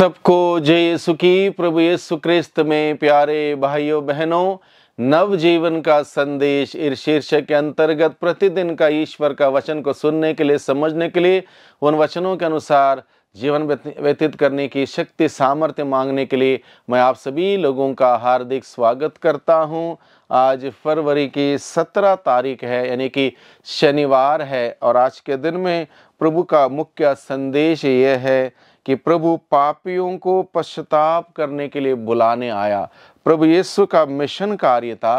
सबको जय यीशु की प्रभु यीशु क्रिस्त में प्यारे भाइयों बहनों नव जीवन का संदेश इस शीर्षक के अंतर्गत प्रतिदिन का ईश्वर का वचन को सुनने के लिए समझने के लिए उन वचनों के अनुसार जीवन व्यतीत करने की शक्ति सामर्थ्य मांगने के लिए मैं आप सभी लोगों का हार्दिक स्वागत करता हूं आज फरवरी की सत्रह तारीख है यानी कि शनिवार है और आज के दिन में प्रभु का मुख्य संदेश यह है कि प्रभु पापियों को पश्चाताप करने के लिए बुलाने आया प्रभु यीशु का मिशन कार्य था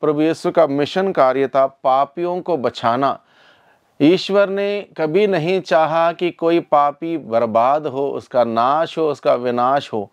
प्रभु यीशु का मिशन कार्य था पापियों को बचाना ईश्वर ने कभी नहीं चाहा कि कोई पापी बर्बाद हो उसका नाश हो उसका विनाश हो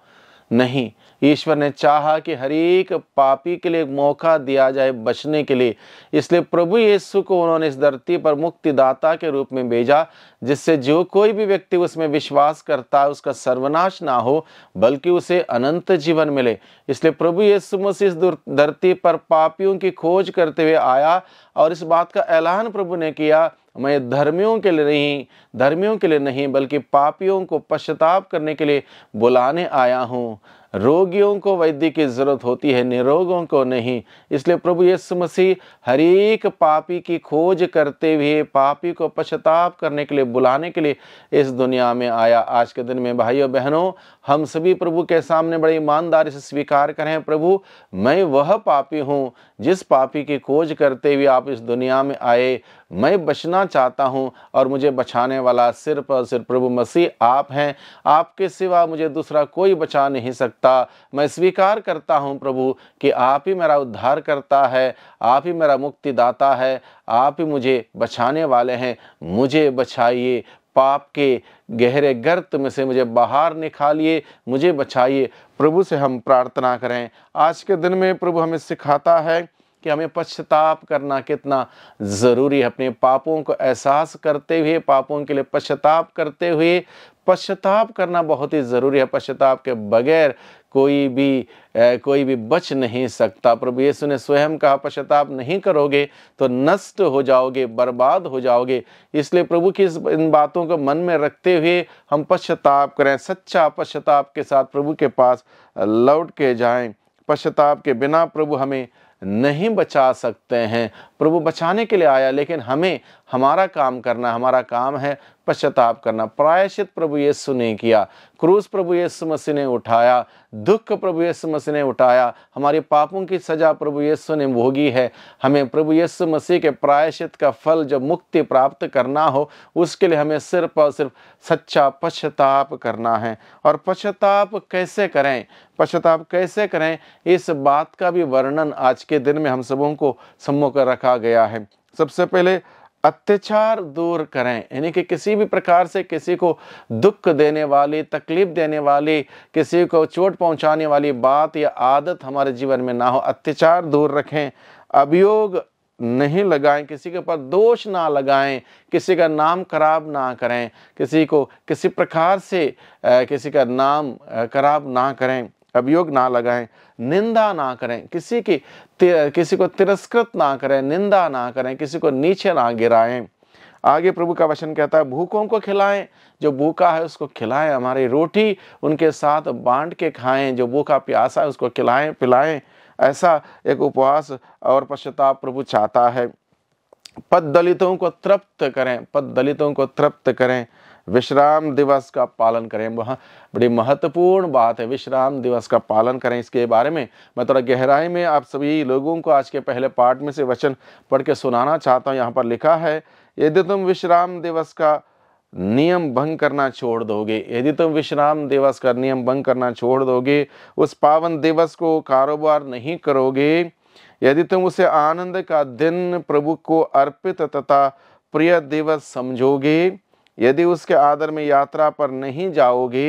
नहीं ईश्वर ने चाहा कि हर एक पापी के लिए मौका दिया जाए बचने के लिए इसलिए प्रभु यीशु को उन्होंने इस धरती पर मुक्तिदाता के रूप में भेजा जिससे जो कोई भी व्यक्ति उसमें विश्वास करता है उसका सर्वनाश ना हो बल्कि उसे अनंत जीवन मिले इसलिए प्रभु यीशु मसीह इस धरती पर पापियों की खोज करते हुए आया और इस बात का ऐलान प्रभु ने किया मैं धर्मियों के लिए नहीं धर्मियों के लिए नहीं बल्कि पापियों को पश्चाताप करने के लिए बुलाने आया हूँ रोगियों को वैद्य की ज़रूरत होती है निरोगों को नहीं इसलिए प्रभु यीशु मसीह हरेक पापी की खोज करते हुए पापी को पश्चाताप करने के लिए बुलाने के लिए इस दुनिया में आया आज के दिन में भाइयों बहनों हम सभी प्रभु के सामने बड़ी ईमानदारी से स्वीकार करें प्रभु मैं वह पापी हूँ जिस पापी की खोज करते हुए आप इस दुनिया में आए मैं बचना चाहता हूँ और मुझे बचाने वाला सिर्फ और सिर्फ प्रभु मसीह आप हैं आपके सिवा मुझे दूसरा कोई बचा नहीं सकता सकता मैं स्वीकार करता हूँ प्रभु कि आप ही मेरा उद्धार करता है आप ही मेरा मुक्तिदाता है आप ही मुझे बचाने वाले हैं मुझे बचाइए पाप के गहरे गर्त में से मुझे बाहर निकालिए मुझे बचाइए प्रभु से हम प्रार्थना करें आज के दिन में प्रभु हमें सिखाता है कि हमें पश्चाताप करना कितना ज़रूरी है अपने पापों को एहसास करते हुए पापों के लिए पश्चाताप करते हुए पश्चाताप करना बहुत ही ज़रूरी है पश्चाताप के बगैर कोई भी ए, कोई भी बच नहीं सकता प्रभु यीशु ने स्वयं कहा पश्चाताप नहीं करोगे तो नष्ट हो जाओगे बर्बाद हो जाओगे इसलिए प्रभु की इस इन बातों को मन में रखते हुए हम पश्चाताप करें सच्चा पश्चाताप के साथ प्रभु के पास लौट के जाएं पश्चाताप के बिना प्रभु हमें नहीं बचा सकते हैं प्रभु बचाने के लिए आया लेकिन हमें हमारा काम करना हमारा काम है पश्चाताप करना प्रायश्चित प्रभु यीशु ने किया क्रूस प्रभु यीशु मसीह ने उठाया दुख प्रभु यीशु मसीह ने उठाया हमारे पापों की सजा प्रभु यीशु ने भोगी है हमें प्रभु यीशु मसीह के प्रायश्चित का फल जब मुक्ति प्राप्त करना हो उसके लिए हमें सिर्फ और सिर्फ सच्चा पश्चाताप करना है और पश्चाताप कैसे करें पश्चाताप कैसे करें इस बात का भी वर्णन आज के दिन में हम सबों को सम्मुख रखा गया है सबसे पहले अत्याचार दूर करें यानी कि किसी भी प्रकार से किसी को दुख देने वाली तकलीफ देने वाली किसी को चोट पहुंचाने वाली बात या आदत हमारे जीवन में ना हो अत्याचार दूर रखें अभियोग नहीं लगाएं किसी के ऊपर दोष ना लगाएं किसी का नाम खराब ना करें किसी को किसी प्रकार से किसी का नाम खराब ना करें अभियोग ना लगाएं निंदा ना करें किसी की किसी को तिरस्कृत ना करें निंदा ना करें किसी को नीचे ना गिराएं आगे प्रभु का वचन कहता है भूखों को खिलाएं जो भूखा है उसको खिलाएं हमारी रोटी उनके साथ बांट के खाएं जो भूखा प्यासा है उसको खिलाएं पिलाएं ऐसा एक उपवास और पश्चाताप प्रभु चाहता है पद दलितों को तृप्त करें पद दलितों को तृप्त करें विश्राम दिवस का पालन करें वह बड़ी महत्वपूर्ण बात है विश्राम दिवस का पालन करें इसके बारे में मैं थोड़ा गहराई में आप सभी लोगों को आज के पहले पार्ट में से वचन पढ़ के सुनाना चाहता हूँ यहाँ पर लिखा है यदि तुम विश्राम दिवस का नियम भंग करना छोड़ दोगे यदि तुम विश्राम दिवस का नियम भंग करना छोड़ दोगे उस पावन दिवस को कारोबार नहीं करोगे यदि तुम उसे आनंद का दिन प्रभु को अर्पित तथा प्रिय दिवस समझोगे यदि उसके आदर में यात्रा पर नहीं जाओगे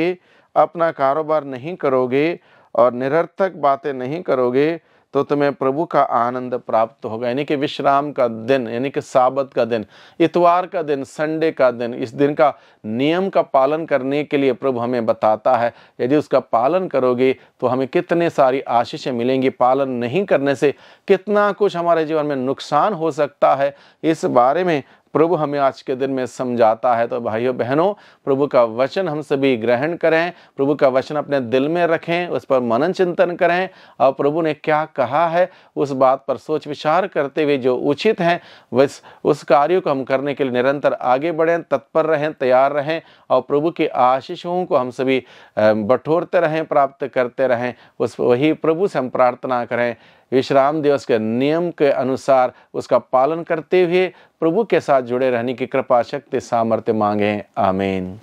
अपना कारोबार नहीं करोगे और निरर्थक बातें नहीं करोगे तो तुम्हें प्रभु का आनंद प्राप्त होगा यानी कि विश्राम का दिन यानी कि साबत का दिन इतवार का दिन संडे का दिन इस दिन का नियम का पालन करने के लिए प्रभु हमें बताता है यदि उसका पालन करोगे तो हमें कितने सारी आशीषें मिलेंगी पालन नहीं करने से कितना कुछ हमारे जीवन में नुकसान हो सकता है इस बारे में प्रभु हमें आज के दिन में समझाता है तो भाइयों बहनों प्रभु का वचन हम सभी ग्रहण करें प्रभु का वचन अपने दिल में रखें उस पर मनन चिंतन करें और प्रभु ने क्या कहा है उस बात पर सोच विचार करते हुए जो उचित हैं वस उस कार्य को हम करने के लिए निरंतर आगे बढ़ें तत्पर रहें तैयार रहें और प्रभु की आशीषों को हम सभी बठोरते रहें प्राप्त करते रहें उस वही प्रभु से हम प्रार्थना करें विश्राम दिवस के नियम के अनुसार उसका पालन करते हुए प्रभु के साथ जुड़े रहने की कृपा शक्ति सामर्थ्य मांगे आमीन